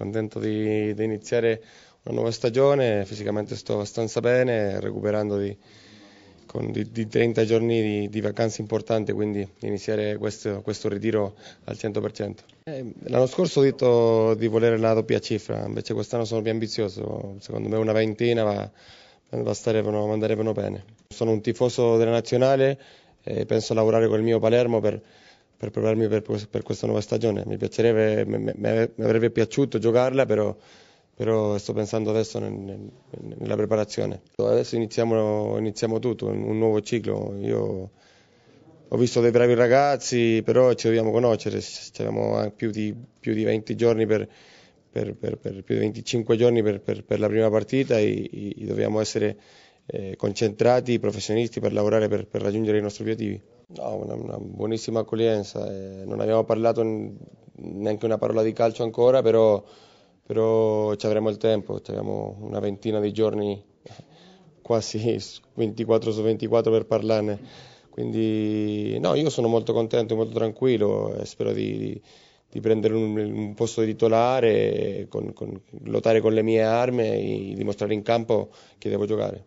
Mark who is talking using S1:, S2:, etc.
S1: contento di, di iniziare una nuova stagione, fisicamente sto abbastanza bene, recuperando di, con, di, di 30 giorni di, di vacanza importante, quindi iniziare questo, questo ritiro al 100%. Eh, l'anno scorso ho detto di volere la doppia cifra, invece quest'anno sono più ambizioso, secondo me una ventina va, basterevano, manderevano bene. Sono un tifoso della nazionale e eh, penso a lavorare con il mio Palermo per per provarmi per, per, questa nuova stagione. Mi piacerebbe, mi, avrebbe piaciuto giocarla, però, però sto pensando adesso nel, nel, nella preparazione. Adesso iniziamo, iniziamo tutto, un, un, nuovo ciclo. Io ho visto dei bravi ragazzi, però ci dobbiamo conoscere, abbiamo più di, più di 20 giorni per, per, per, per, più di 25 giorni per, per, per, la prima partita e, e dobbiamo essere eh, concentrati, professionisti per lavorare per, per raggiungere i nostri obiettivi. No, una, una, buonissima accoglienza, eh, non abbiamo parlato neanche una parola di calcio ancora, però, però ci avremo il tempo, ci abbiamo una ventina di giorni, quasi 24 su 24 per parlarne. Quindi no, io sono molto contento, molto tranquillo e eh, spero di, di, di prendere un, un, posto di titolare, con, con, lottare con le mie armi e dimostrare in campo che devo giocare.